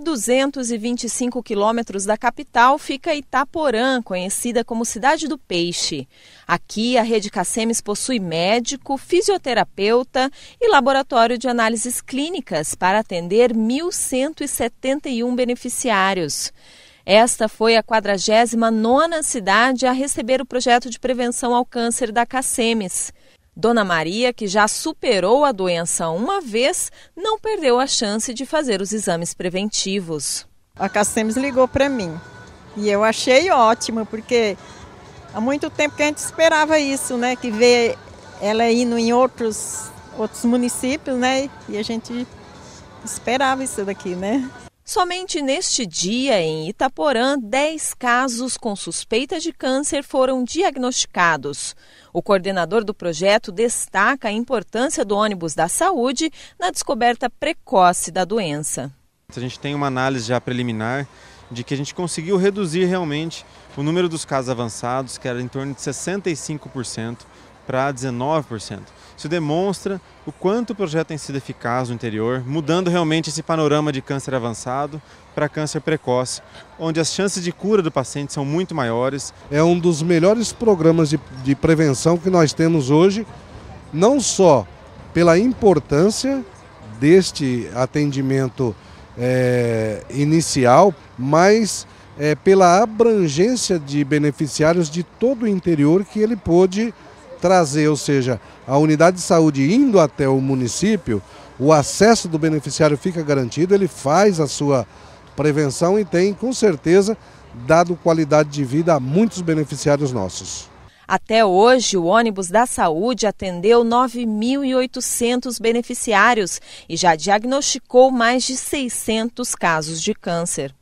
225 quilômetros da capital fica Itaporã, conhecida como Cidade do Peixe. Aqui, a rede Cacemes possui médico, fisioterapeuta e laboratório de análises clínicas para atender 1.171 beneficiários. Esta foi a 49ª cidade a receber o projeto de prevenção ao câncer da Cacemes. Dona Maria, que já superou a doença uma vez, não perdeu a chance de fazer os exames preventivos. A Cassemes ligou para mim e eu achei ótimo, porque há muito tempo que a gente esperava isso, né? Que ver ela indo em outros, outros municípios, né? E a gente esperava isso daqui, né? Somente neste dia, em Itaporã, 10 casos com suspeita de câncer foram diagnosticados. O coordenador do projeto destaca a importância do ônibus da saúde na descoberta precoce da doença. A gente tem uma análise já preliminar de que a gente conseguiu reduzir realmente o número dos casos avançados, que era em torno de 65%, para 19%. Isso demonstra o quanto o projeto tem sido eficaz no interior, mudando realmente esse panorama de câncer avançado para câncer precoce, onde as chances de cura do paciente são muito maiores. É um dos melhores programas de, de prevenção que nós temos hoje, não só pela importância deste atendimento é, inicial, mas é, pela abrangência de beneficiários de todo o interior que ele pôde trazer, ou seja, a unidade de saúde indo até o município, o acesso do beneficiário fica garantido, ele faz a sua prevenção e tem, com certeza, dado qualidade de vida a muitos beneficiários nossos. Até hoje, o ônibus da saúde atendeu 9.800 beneficiários e já diagnosticou mais de 600 casos de câncer.